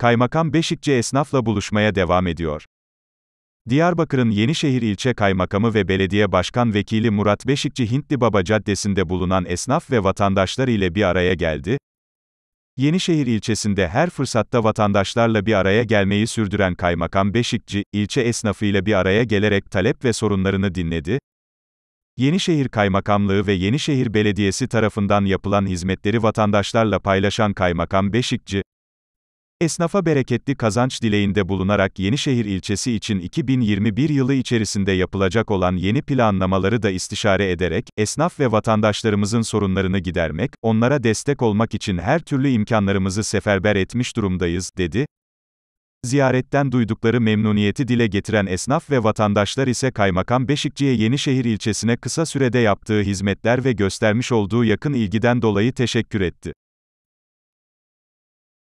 Kaymakam Beşikçi esnafla buluşmaya devam ediyor. Diyarbakır'ın Yenişehir ilçe kaymakamı ve belediye başkan vekili Murat Beşikçi Hintli Baba Caddesi'nde bulunan esnaf ve vatandaşlar ile bir araya geldi. Yenişehir ilçesinde her fırsatta vatandaşlarla bir araya gelmeyi sürdüren kaymakam Beşikçi, ilçe esnafıyla bir araya gelerek talep ve sorunlarını dinledi. Yenişehir Kaymakamlığı ve Yenişehir Belediyesi tarafından yapılan hizmetleri vatandaşlarla paylaşan Kaymakam Beşikçi, Esnafa bereketli kazanç dileğinde bulunarak Yenişehir ilçesi için 2021 yılı içerisinde yapılacak olan yeni planlamaları da istişare ederek, esnaf ve vatandaşlarımızın sorunlarını gidermek, onlara destek olmak için her türlü imkanlarımızı seferber etmiş durumdayız, dedi. Ziyaretten duydukları memnuniyeti dile getiren esnaf ve vatandaşlar ise Kaymakam Beşikçi'ye Yenişehir ilçesine kısa sürede yaptığı hizmetler ve göstermiş olduğu yakın ilgiden dolayı teşekkür etti.